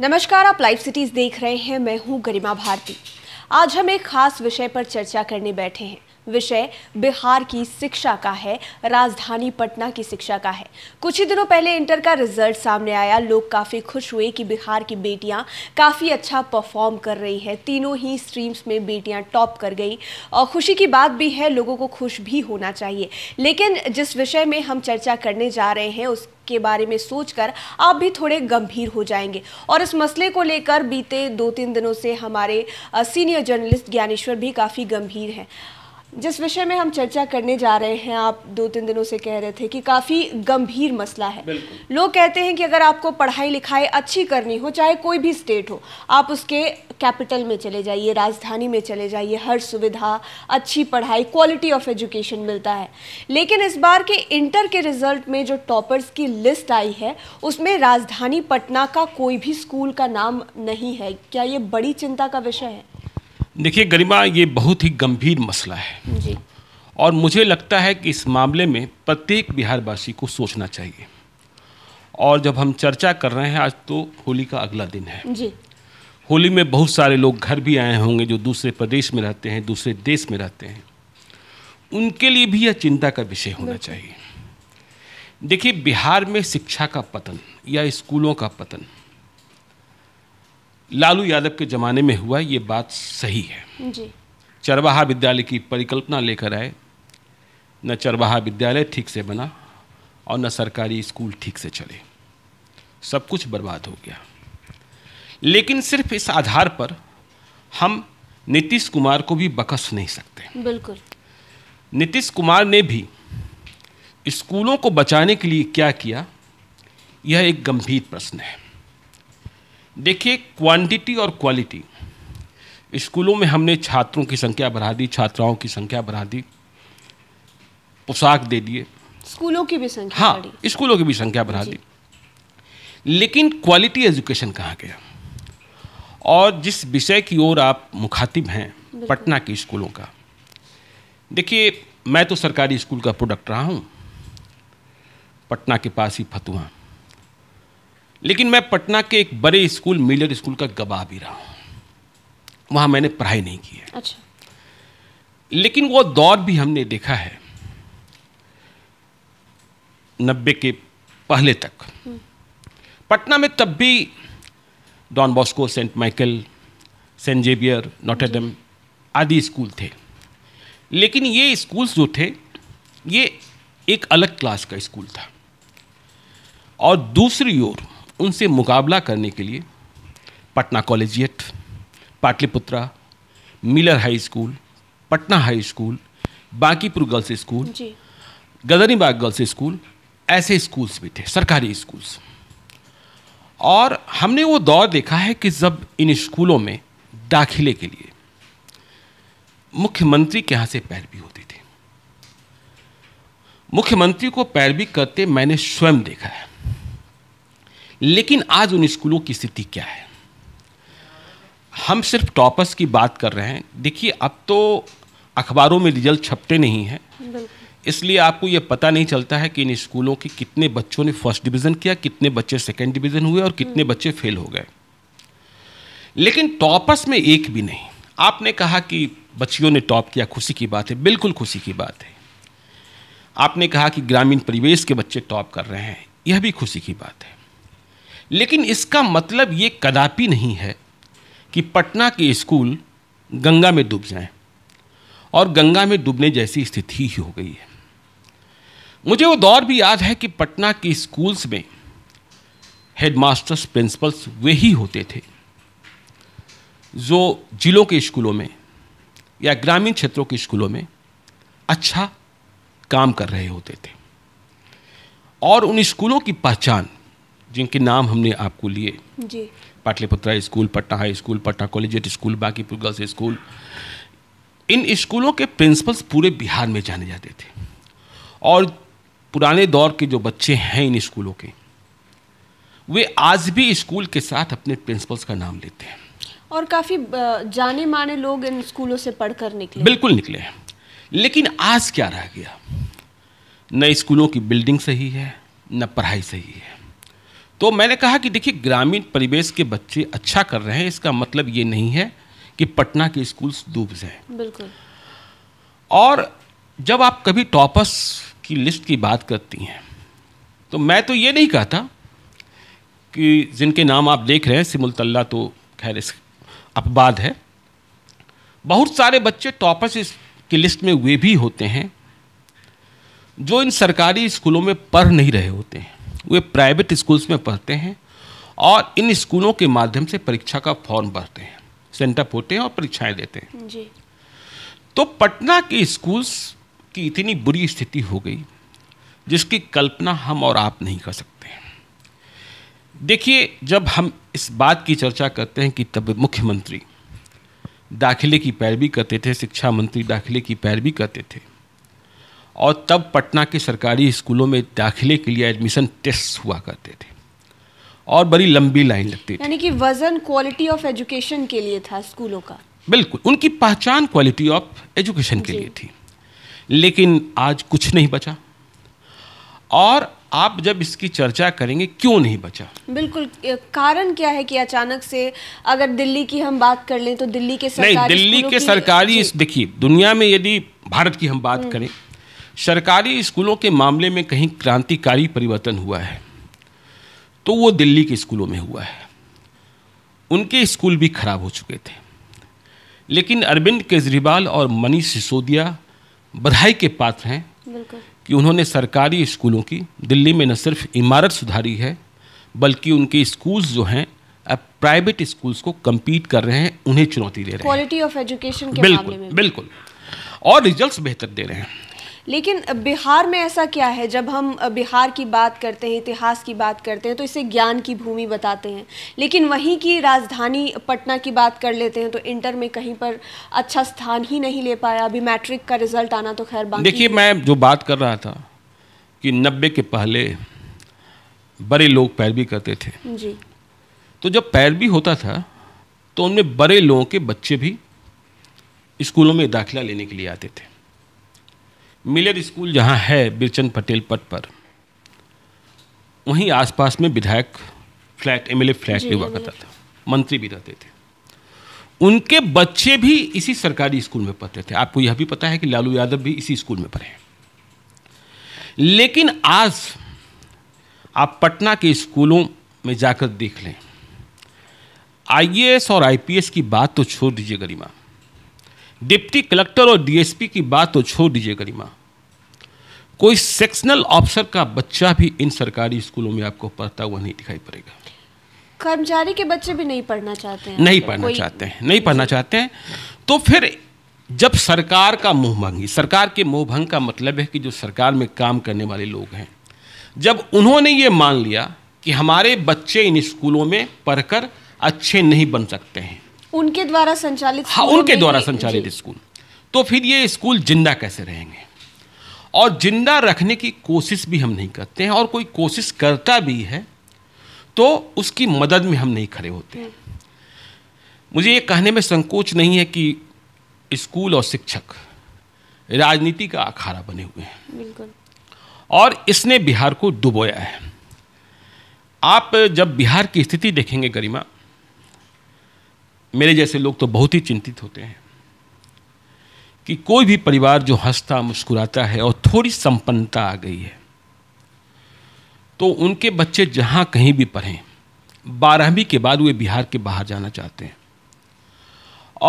नमस्कार आप live cities देख रहे हैं मैं हूं गरिमा भारती आज हम एक खास विषय पर चर्चा करने बैठे हैं विषय बिहार की शिक्षा का है राजधानी पटना की शिक्षा का है कुछ ही दिनों पहले इंटर का रिजल्ट सामने आया लोग काफ़ी खुश हुए कि बिहार की बेटियां काफ़ी अच्छा परफॉर्म कर रही है तीनों ही स्ट्रीम्स में बेटियां टॉप कर गई और खुशी की बात भी है लोगों को खुश भी होना चाहिए लेकिन जिस विषय में हम चर्चा करने जा रहे हैं उस के बारे में सोचकर आप भी थोड़े गंभीर हो जाएंगे और इस मसले को लेकर बीते दो तीन दिनों से हमारे सीनियर जर्नलिस्ट ज्ञानेश्वर भी काफ़ी गंभीर हैं जिस विषय में हम चर्चा करने जा रहे हैं आप दो तीन दिनों से कह रहे थे कि काफ़ी गंभीर मसला है लोग कहते हैं कि अगर आपको पढ़ाई लिखाई अच्छी करनी हो चाहे कोई भी स्टेट हो आप उसके कैपिटल में चले जाइए राजधानी में चले जाइए हर सुविधा अच्छी पढ़ाई क्वालिटी ऑफ एजुकेशन मिलता है लेकिन इस बार के इंटर के रिजल्ट में जो टॉपर्स की लिस्ट आई है उसमें राजधानी पटना का कोई भी स्कूल का नाम नहीं है क्या ये बड़ी चिंता का विषय है देखिए गरिमा ये बहुत ही गंभीर मसला है जी और मुझे लगता है कि इस मामले में प्रत्येक बिहारवासी को सोचना चाहिए और जब हम चर्चा कर रहे हैं आज तो होली का अगला दिन है जी होली में बहुत सारे लोग घर भी आए होंगे जो दूसरे प्रदेश में रहते हैं दूसरे देश में रहते हैं उनके लिए भी यह चिंता का विषय होना चाहिए देखिए बिहार में शिक्षा का पतन या स्कूलों का पतन लालू यादव के ज़माने में हुआ ये बात सही है जी चरवाहा विद्यालय की परिकल्पना लेकर आए न चरवाहा विद्यालय ठीक से बना और न सरकारी स्कूल ठीक से चले सब कुछ बर्बाद हो गया लेकिन सिर्फ इस आधार पर हम नीतीश कुमार को भी बकस नहीं सकते बिल्कुल नीतीश कुमार ने भी स्कूलों को बचाने के लिए क्या किया यह एक गंभीर प्रश्न है देखिए क्वांटिटी और क्वालिटी स्कूलों में हमने छात्रों की संख्या बढ़ा दी छात्राओं की संख्या बढ़ा दी पोशाक दे दिए स्कूलों की भी संख्या हाँ स्कूलों की भी संख्या बढ़ा दी लेकिन क्वालिटी एजुकेशन कहाँ गया और जिस विषय की ओर आप मुखातिब हैं पटना के स्कूलों का देखिए मैं तो सरकारी स्कूल का प्रोडक्ट रहा हूँ पटना के पास ही फतुहा लेकिन मैं पटना के एक बड़े स्कूल मिलर स्कूल का गवाह भी रहा हूँ वहाँ मैंने पढ़ाई नहीं की है अच्छा लेकिन वो दौर भी हमने देखा है नब्बे के पहले तक हम्म। पटना में तब भी Don Bosco Saint Michael Saint Xavier Notre Dame आदि स्कूल थे लेकिन ये स्कूल्स जो थे ये एक अलग क्लास का स्कूल था और दूसरी ओर उनसे मुकाबला करने के लिए Patna collegiate Pataliputra Miller high school Patna high school Bankipur girls school गदरीबाग गर्ल्स स्कूल ऐसे स्कूल्स भी थे सरकारी स्कूल्स और हमने वो दौर देखा है कि जब इन स्कूलों में दाखिले के लिए मुख्यमंत्री के यहाँ से पैरवी होती थी मुख्यमंत्री को पैरवी करते मैंने स्वयं देखा है लेकिन आज उन स्कूलों की स्थिति क्या है हम सिर्फ टॉपर्स की बात कर रहे हैं देखिए अब तो अखबारों में रिजल्ट छपते नहीं हैं इसलिए आपको ये पता नहीं चलता है कि इन स्कूलों के कितने बच्चों ने फर्स्ट डिवीज़न किया कितने बच्चे सेकेंड डिवीज़न हुए और कितने हम्म। बच्चे फेल हो गए लेकिन टॉपर्स में एक भी नहीं आपने कहा कि बच्चियों ने टॉप किया खुशी की बात है बिल्कुल खुशी की बात है आपने कहा कि ग्रामीण परिवेश के बच्चे टॉप कर रहे हैं यह भी खुशी की बात है लेकिन इसका मतलब ये कदापि नहीं है कि पटना के स्कूल गंगा में डूब जाएं और गंगा में डूबने जैसी स्थिति ही हो गई है मुझे वो दौर भी याद है कि पटना के स्कूल्स में हेडमास्टर्स प्रिंसिपल्स वे ही होते थे जो जिलों के स्कूलों में या ग्रामीण क्षेत्रों के स्कूलों में अच्छा काम कर रहे होते थे और उन स्कूलों की पहचान जिनके नाम हमने आपको लिए जी Pataliputra school Patna high school Patna college school Bankipur girls school इन स्कूलों के प्रिंसिपल्स पूरे बिहार में जाने जाते थे और पुराने दौर के जो बच्चे हैं इन स्कूलों के वे आज भी स्कूल के साथ अपने प्रिंसिपल्स का नाम लेते हैं और काफ़ी जाने माने लोग इन स्कूलों से पढ़कर निकले बिल्कुल निकले हैं लेकिन आज क्या रह गया न स्कूलों की बिल्डिंग सही है न पढ़ाई सही है तो मैंने कहा कि देखिए ग्रामीण परिवेश के बच्चे अच्छा कर रहे हैं इसका मतलब ये नहीं है कि पटना के स्कूल्स डूब जाए बिल्कुल और जब आप कभी टॉपर्स की लिस्ट की बात करती हैं तो मैं तो ये नहीं कहता कि जिनके नाम आप देख रहे हैं सिमुलतल्ला तो खैर इस अपवाद है बहुत सारे बच्चे टॉपर्स की लिस्ट में वे भी होते हैं जो इन सरकारी स्कूलों में पढ़ नहीं रहे होते हैं वे प्राइवेट स्कूल्स में पढ़ते हैं और इन स्कूलों के माध्यम से परीक्षा का फॉर्म भरते हैं सेंटअप होते हैं और परीक्षाएं देते हैं जी तो पटना के स्कूल्स की इतनी बुरी स्थिति हो गई जिसकी कल्पना हम और आप नहीं कर सकते देखिए जब हम इस बात की चर्चा करते हैं कि तब मुख्यमंत्री दाखिले की पैरवी करते थे शिक्षा मंत्री दाखिले की पैरवी करते थे और तब पटना के सरकारी स्कूलों में दाखिले के लिए एडमिशन टेस्ट हुआ करते थे और बड़ी लंबी लाइन लगती थी यानी कि वजन क्वालिटी ऑफ एजुकेशन के लिए था स्कूलों का बिल्कुल उनकी पहचान क्वालिटी ऑफ एजुकेशन के लिए थी लेकिन आज कुछ नहीं बचा और आप जब इसकी चर्चा करेंगे क्यों नहीं बचा बिल्कुल कारण क्या है कि अचानक से अगर दिल्ली की हम बात कर लें तो दिल्ली के सरकारी नहीं दिल्ली के सरकारी देखिए दुनिया में यदि भारत की हम बात हम्म। करें सरकारी स्कूलों के मामले में कहीं क्रांतिकारी परिवर्तन हुआ है तो वो दिल्ली के स्कूलों में हुआ है उनके स्कूल भी खराब हो चुके थे लेकिन अरविंद केजरीवाल और मनीष सिसोदिया बधाई के पात्र हैं कि उन्होंने सरकारी स्कूलों की दिल्ली में न सिर्फ इमारत सुधारी है बल्कि उनके स्कूल्स जो हैं अब प्राइवेट स्कूल्स को कम्पीट कर रहे हैं उन्हें चुनौती दे रहे हैं क्वालिटी ऑफ एजुकेशन के बिल्कुल मामले में बिल्कुल और रिजल्ट्स बेहतर दे रहे हैं लेकिन बिहार में ऐसा क्या है जब हम बिहार की बात करते हैं इतिहास की बात करते हैं तो इसे ज्ञान की भूमि बताते हैं लेकिन वहीं की राजधानी पटना की बात कर लेते हैं तो इंटर में कहीं पर अच्छा स्थान ही नहीं ले पाया अभी मैट्रिक का रिजल्ट आना तो खैर बात देखिए मैं जो बात कर रहा था कि नब्बे के पहले बड़े लोग पैरवी करते थे जी तो जब पैरवी होता था तो उनमें बड़े लोगों के बच्चे भी स्कूलों में दाखिला लेने के लिए आते थे मिलर स्कूल जहाँ है बिरचंद पटेल पट पर वहीं आसपास में विधायक फ्लैट एमएलए फ्लैट भी हुआ करता था मंत्री भी रहते थे उनके बच्चे भी इसी सरकारी स्कूल में पढ़ते थे आपको यह भी पता है कि लालू यादव भी इसी स्कूल में पढ़े लेकिन आज आप पटना के स्कूलों में जाकर देख लें आईएएस और आईपीएस की बात तो छोड़ दीजिए गरिमा डिप्टी कलेक्टर और डीएसपी की बात तो छोड़ दीजिए गरिमा कोई सेक्शनल ऑफिसर का बच्चा भी इन सरकारी स्कूलों में आपको पढ़ता हुआ नहीं दिखाई पड़ेगा कर्मचारी के बच्चे भी नहीं पढ़ना चाहते हैं नहीं पढ़ना चाहते हैं नहीं पढ़ना चाहते हैं तो फिर जब सरकार का भंगी सरकार के भंग का मतलब है कि जो सरकार में काम करने वाले लोग हैं जब उन्होंने ये मान लिया कि हमारे बच्चे इन स्कूलों में पढ़कर अच्छे नहीं बन सकते हैं उनके द्वारा संचालित हाँ उनके द्वारा संचालित स्कूल तो फिर ये स्कूल जिंदा कैसे रहेंगे और जिंदा रखने की कोशिश भी हम नहीं करते हैं और कोई कोशिश करता भी है तो उसकी मदद में हम नहीं खड़े होते हैं मुझे ये कहने में संकोच नहीं है कि स्कूल और शिक्षक राजनीति का अखाड़ा बने हुए हैं और इसने बिहार को डुबोया है आप जब बिहार की स्थिति देखेंगे गरिमा मेरे जैसे लोग तो बहुत ही चिंतित होते हैं कि कोई भी परिवार जो हंसता मुस्कुराता है और थोड़ी संपन्नता आ गई है तो उनके बच्चे जहां कहीं भी पढ़ें बारहवीं के बाद वे बिहार के बाहर जाना चाहते हैं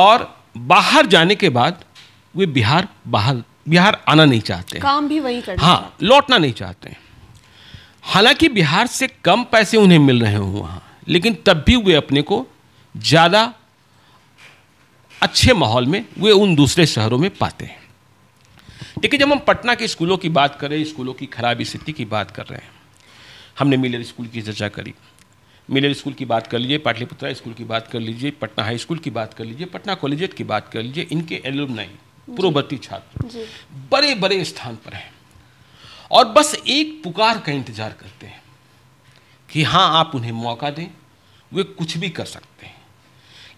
और बाहर जाने के बाद वे बिहार बाहर बिहार आना नहीं चाहते काम भी वही करना हाँ लौटना नहीं चाहते हालांकि बिहार से कम पैसे उन्हें मिल रहे हों वहाँ लेकिन तब भी वे अपने को ज़्यादा अच्छे माहौल में वे उन दूसरे शहरों में पाते हैं देखिए जब हम पटना के स्कूलों की बात करें स्कूलों की खराब स्थिति की बात कर रहे हैं हमने मिलर स्कूल की चर्चा करी मिलर स्कूल की बात कर लीजिए पाटलिपुत्रा स्कूल की बात कर लीजिए पटना हाई स्कूल की बात कर लीजिए पटना कॉलेजेट की बात कर लीजिए इनके नहीं पूर्ववर्ती छात्र बड़े बड़े स्थान पर हैं और बस एक पुकार का इंतजार करते हैं कि हाँ आप उन्हें मौका दें वे कुछ भी कर सकते हैं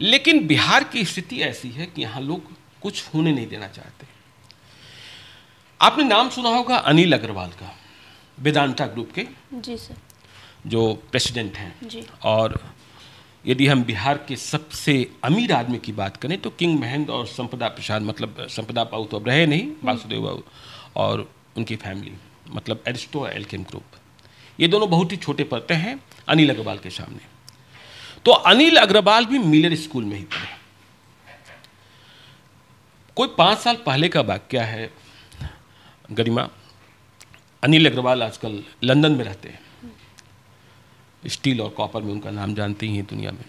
लेकिन बिहार की स्थिति ऐसी है कि यहाँ लोग कुछ होने नहीं देना चाहते आपने नाम सुना होगा अनिल अग्रवाल का वेदांता ग्रुप के जी सर जो प्रेसिडेंट हैं जी और यदि हम बिहार के सबसे अमीर आदमी की बात करें तो किंग महेंद्र और संपदा प्रसाद मतलब संपदा पाऊ तो अब रहे नहीं हम्म। वासुदेव बाबू और उनकी फैमिली मतलब एरिस्टो एल ग्रुप ये दोनों बहुत ही छोटे पड़ते हैं अनिल अग्रवाल के सामने तो अनिल अग्रवाल भी मिलर स्कूल में ही पढ़े कोई पांच साल पहले का वाक्य है गरिमा अनिल अग्रवाल आजकल लंदन में रहते हैं स्टील और कॉपर में उनका नाम जानते ही हैं दुनिया में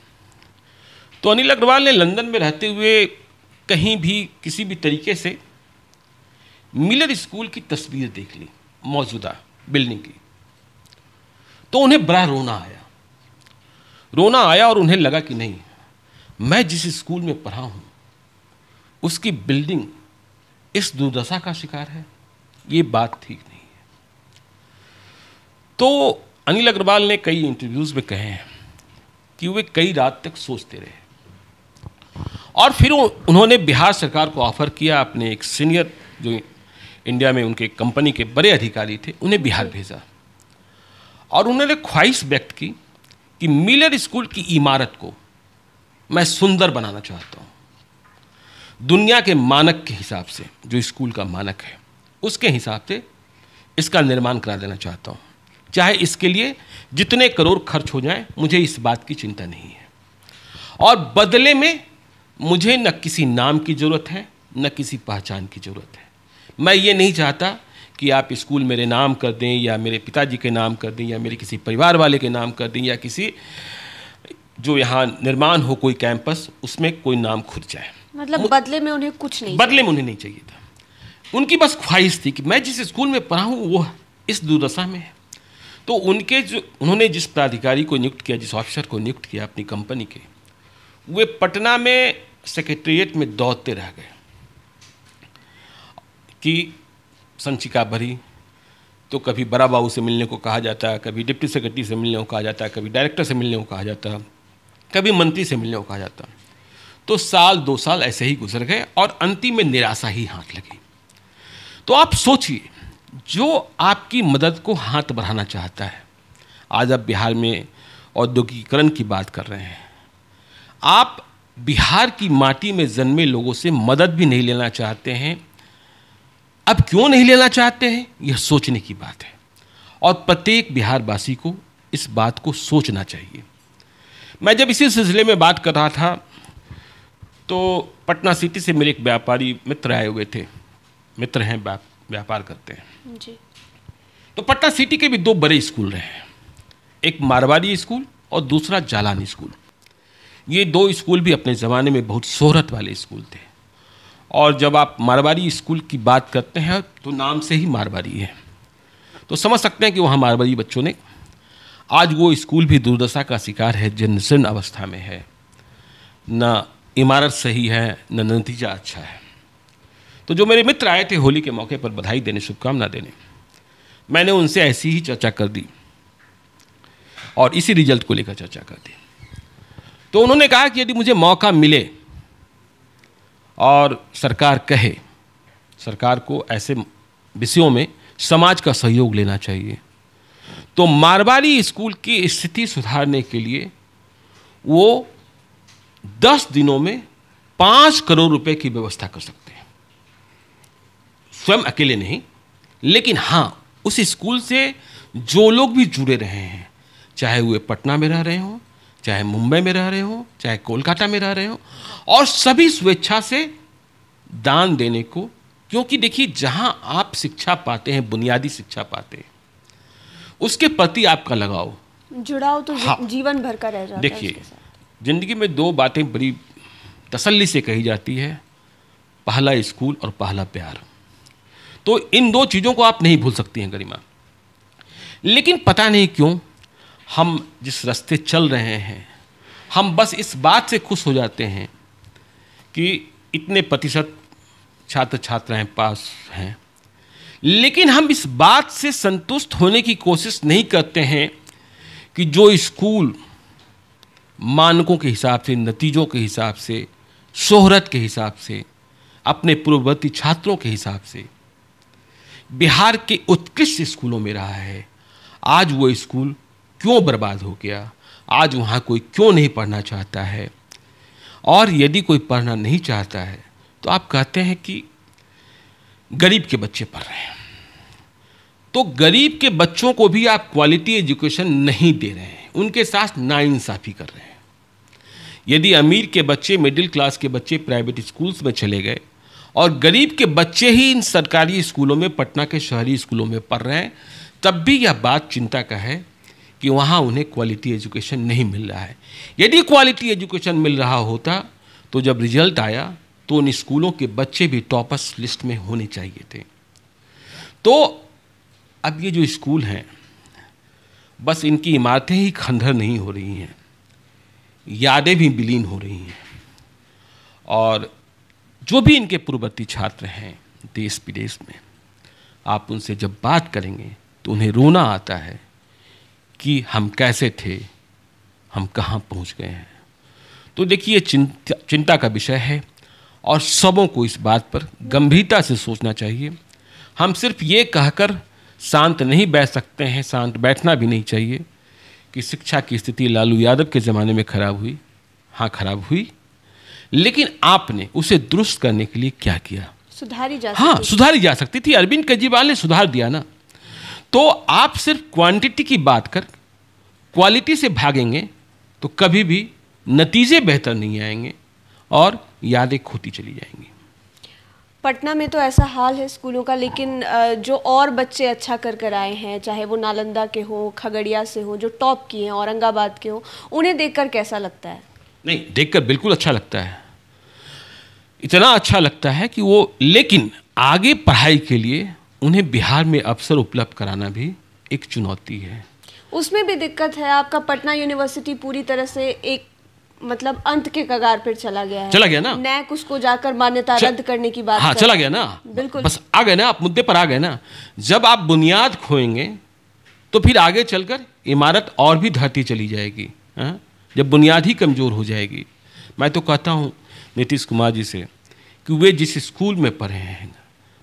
तो अनिल अग्रवाल ने लंदन में रहते हुए कहीं भी किसी भी तरीके से मिलर स्कूल की तस्वीर देख ली मौजूदा बिल्डिंग की तो उन्हें बड़ा रोना आया रोना आया और उन्हें लगा कि नहीं मैं जिस स्कूल में पढ़ा हूँ उसकी बिल्डिंग इस दुर्दशा का शिकार है ये बात ठीक नहीं है तो अनिल अग्रवाल ने कई इंटरव्यूज़ में कहे हैं कि वे कई रात तक सोचते रहे और फिर उन्होंने बिहार सरकार को ऑफ़र किया अपने एक सीनियर जो इंडिया में उनके कंपनी के बड़े अधिकारी थे उन्हें बिहार भेजा और उन्होंने ख्वाहिश व्यक्त की कि मिलर स्कूल की इमारत को मैं सुंदर बनाना चाहता हूं दुनिया के मानक के हिसाब से जो स्कूल का मानक है उसके हिसाब से इसका निर्माण करा देना चाहता हूं चाहे इसके लिए जितने करोड़ खर्च हो जाए मुझे इस बात की चिंता नहीं है और बदले में मुझे न किसी नाम की ज़रूरत है न किसी पहचान की ज़रूरत है मैं ये नहीं चाहता कि आप स्कूल मेरे नाम कर दें या मेरे पिताजी के नाम कर दें या मेरे किसी परिवार वाले के नाम कर दें या किसी जो यहाँ निर्माण हो कोई कैंपस उसमें कोई नाम खुद जाए मतलब बदले में उन्हें कुछ नहीं बदले में उन्हें नहीं चाहिए था उनकी बस ख्वाहिश थी कि मैं जिस स्कूल में पढ़ा हूँ वो इस दुर्दशा में है तो उनके जो उन्होंने जिस प्राधिकारी को नियुक्त किया जिस ऑफिसर को नियुक्त किया अपनी कंपनी के वे पटना में सेक्रेटेरिएट में दौड़ते रह गए कि संचिका भरी तो कभी बड़ा बाबू से मिलने को कहा जाता है कभी डिप्टी सेक्रेटरी से मिलने को कहा जाता है कभी डायरेक्टर से मिलने को कहा जाता है कभी मंत्री से मिलने को कहा जाता तो साल दो साल ऐसे ही गुजर गए और अंतिम में निराशा ही हाथ लगी तो आप सोचिए जो आपकी मदद को हाथ बढ़ाना चाहता है आज आप बिहार में औद्योगिकरण की बात कर रहे हैं आप बिहार की माटी में जन्मे लोगों से मदद भी नहीं लेना चाहते हैं अब क्यों नहीं लेना चाहते हैं यह सोचने की बात है और प्रत्येक बिहारवासी को इस बात को सोचना चाहिए मैं जब इसी सिलसिले में बात कर रहा था तो पटना सिटी से मेरे एक व्यापारी मित्र आए हुए थे मित्र हैं व्यापार करते हैं जी तो पटना सिटी के भी दो बड़े स्कूल रहे हैं एक मारवाड़ी स्कूल और दूसरा जालानी स्कूल ये दो स्कूल भी अपने ज़माने में बहुत शोहरत वाले स्कूल थे और जब आप मारवाड़ी स्कूल की बात करते हैं तो नाम से ही मारवाड़ी है तो समझ सकते हैं कि वहाँ मारवाड़ी बच्चों ने आज वो स्कूल भी दुर्दशा का शिकार है जिन अवस्था में है न इमारत सही है न नतीजा अच्छा है तो जो मेरे मित्र आए थे होली के मौके पर बधाई देने शुभकामना देने मैंने उनसे ऐसी ही चर्चा कर दी और इसी रिजल्ट को लेकर चर्चा कर दी तो उन्होंने कहा कि यदि मुझे मौका मिले और सरकार कहे सरकार को ऐसे विषयों में समाज का सहयोग लेना चाहिए तो मारवाड़ी स्कूल की स्थिति सुधारने के लिए वो दस दिनों में पाँच करोड़ रुपए की व्यवस्था कर सकते हैं स्वयं अकेले नहीं लेकिन हाँ उस स्कूल से जो लोग भी जुड़े रहे हैं चाहे वे पटना में रह रहे हों चाहे मुंबई में रह रहे हो चाहे कोलकाता में रह रहे हो और सभी स्वेच्छा से दान देने को क्योंकि देखिए जहां आप शिक्षा पाते हैं बुनियादी शिक्षा पाते हैं उसके प्रति आपका लगाव जुड़ाव तो हाँ। जीवन भर का रह जाता देखिए जिंदगी में दो बातें बड़ी तसल्ली से कही जाती है पहला स्कूल और पहला प्यार तो इन दो चीज़ों को आप नहीं भूल सकती हैं गरिमा लेकिन पता नहीं क्यों हम जिस रास्ते चल रहे हैं हम बस इस बात से खुश हो जाते हैं कि इतने प्रतिशत छात्र छात्राएं पास हैं लेकिन हम इस बात से संतुष्ट होने की कोशिश नहीं करते हैं कि जो स्कूल मानकों के हिसाब से नतीजों के हिसाब से शोहरत के हिसाब से अपने पूर्ववर्ती छात्रों के हिसाब से बिहार के उत्कृष्ट स्कूलों में रहा है आज वो स्कूल क्यों बर्बाद हो गया आज वहाँ कोई क्यों नहीं पढ़ना चाहता है और यदि कोई पढ़ना नहीं चाहता है तो आप कहते हैं कि गरीब के बच्चे पढ़ रहे हैं तो गरीब के बच्चों को भी आप क्वालिटी एजुकेशन नहीं दे रहे हैं उनके साथ नाइंसाफ़ी कर रहे हैं यदि अमीर के बच्चे मिडिल क्लास के बच्चे प्राइवेट स्कूल्स में चले गए और गरीब के बच्चे ही इन सरकारी स्कूलों में पटना के शहरी स्कूलों में पढ़ रहे हैं तब भी यह बात चिंता का है कि वहाँ उन्हें क्वालिटी एजुकेशन नहीं मिल रहा है यदि क्वालिटी एजुकेशन मिल रहा होता तो जब रिजल्ट आया तो उन स्कूलों के बच्चे भी टॉपर्स लिस्ट में होने चाहिए थे तो अब ये जो स्कूल हैं बस इनकी इमारतें ही खंडर नहीं हो रही हैं यादें भी विलीन हो रही हैं और जो भी इनके पूर्ववर्ती छात्र हैं देश विदेश में आप उनसे जब बात करेंगे तो उन्हें रोना आता है कि हम कैसे थे हम कहाँ पहुँच गए हैं तो देखिए चिंता चिंता का विषय है और सबों को इस बात पर गंभीरता से सोचना चाहिए हम सिर्फ ये कहकर शांत नहीं बैठ सकते हैं शांत बैठना भी नहीं चाहिए कि शिक्षा की स्थिति लालू यादव के ज़माने में खराब हुई हाँ खराब हुई लेकिन आपने उसे दुरुस्त करने के लिए क्या किया सुधारी जा हाँ सुधारी जा सकती थी अरविंद केजरीवाल ने सुधार दिया ना तो आप सिर्फ क्वांटिटी की बात कर क्वालिटी से भागेंगे तो कभी भी नतीजे बेहतर नहीं आएंगे और यादें खोती चली जाएंगी पटना में तो ऐसा हाल है स्कूलों का लेकिन जो और बच्चे अच्छा कर कर आए हैं चाहे वो नालंदा के हों खगड़िया से हों जो टॉप किए हैं औरंगाबाद के हों उन्हें देखकर कैसा लगता है नहीं देखकर बिल्कुल अच्छा लगता है इतना अच्छा लगता है कि वो लेकिन आगे पढ़ाई के लिए उन्हें बिहार में अवसर उपलब्ध कराना भी एक चुनौती है उसमें भी दिक्कत है आपका पटना यूनिवर्सिटी पूरी तरह से एक मतलब अंत के कगार पर चला गया है चला गया ना नैक उसको जाकर मान्यता रद्द करने की बात हाँ चला गया ना बिल्कुल बस आ गए ना आप मुद्दे पर आ गए ना जब आप बुनियाद खोएंगे तो फिर आगे चलकर इमारत और भी धरती चली जाएगी हा? जब बुनियाद ही कमज़ोर हो जाएगी मैं तो कहता हूँ नीतीश कुमार जी से कि वे जिस स्कूल में पढ़े हैं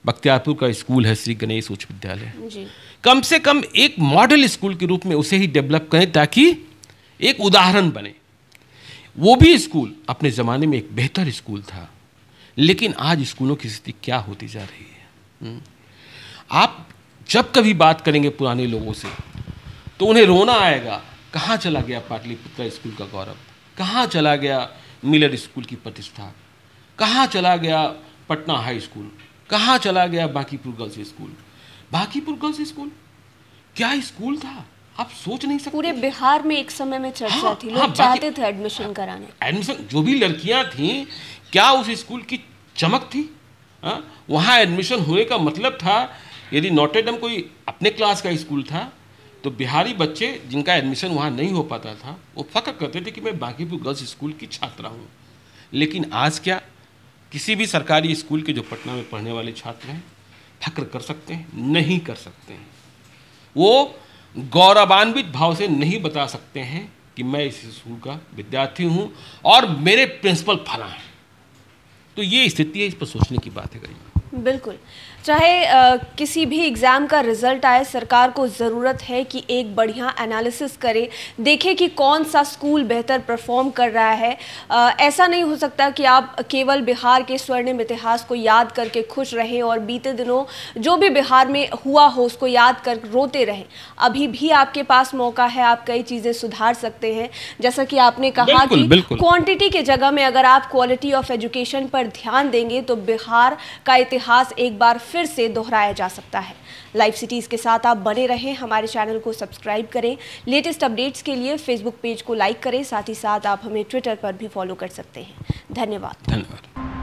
बख्तियारपुर का स्कूल है श्री गणेश उच्च विद्यालय कम से कम एक मॉडल स्कूल के रूप में उसे ही डेवलप करें ताकि एक उदाहरण बने वो भी स्कूल अपने ज़माने में एक बेहतर स्कूल था लेकिन आज स्कूलों की स्थिति क्या होती जा रही है हम्म। आप जब कभी बात करेंगे पुराने लोगों से तो उन्हें रोना आएगा कहाँ चला गया पाटलिपुत्र स्कूल का गौरव कहाँ चला गया मिलर स्कूल की प्रतिष्ठा कहाँ चला गया पटना हाई स्कूल कहाँ चला गया Bankipur girls school Bankipur girls school क्या स्कूल था आप सोच नहीं सकते पूरे बिहार में एक समय में चर्चा हाँ, थी हाँ, लोग हाँ, चाहते थे एडमिशन कराने एडमिशन जो भी लड़कियां थी क्या उस स्कूल की चमक थी हाँ? वहां एडमिशन होने का मतलब था यदि नोटेडम कोई अपने क्लास का स्कूल था तो बिहारी बच्चे जिनका एडमिशन वहाँ नहीं हो पाता था वो फक्र करते थे कि मैं बाकीपुर गर्ल्स स्कूल की छात्रा हूँ लेकिन आज क्या किसी भी सरकारी स्कूल के जो पटना में पढ़ने वाले छात्र हैं फक्र कर सकते हैं नहीं कर सकते हैं वो गौरवान्वित भाव से नहीं बता सकते हैं कि मैं इस स्कूल का विद्यार्थी हूँ और मेरे प्रिंसिपल फला हैं तो ये स्थिति है इस पर सोचने की बात है गरीब बिल्कुल चाहे आ, किसी भी एग्ज़ाम का रिज़ल्ट आए सरकार को ज़रूरत है कि एक बढ़िया एनालिसिस करे देखे कि कौन सा स्कूल बेहतर परफॉर्म कर रहा है आ, ऐसा नहीं हो सकता कि आप केवल बिहार के स्वर्णिम इतिहास को याद करके खुश रहें और बीते दिनों जो भी बिहार में हुआ हो उसको याद कर रोते रहें अभी भी आपके पास मौका है आप कई चीज़ें सुधार सकते हैं जैसा कि आपने कहा कि क्वान्टिटी के जगह में अगर आप क्वालिटी ऑफ एजुकेशन पर ध्यान देंगे तो बिहार का इतिहास एक बार फिर फिर से दोहराया जा सकता है लाइव सिटीज़ के साथ आप बने रहें हमारे चैनल को सब्सक्राइब करें लेटेस्ट अपडेट्स के लिए फेसबुक पेज को लाइक करें साथ ही साथ आप हमें ट्विटर पर भी फॉलो कर सकते हैं धन्यवाद धन्यवाद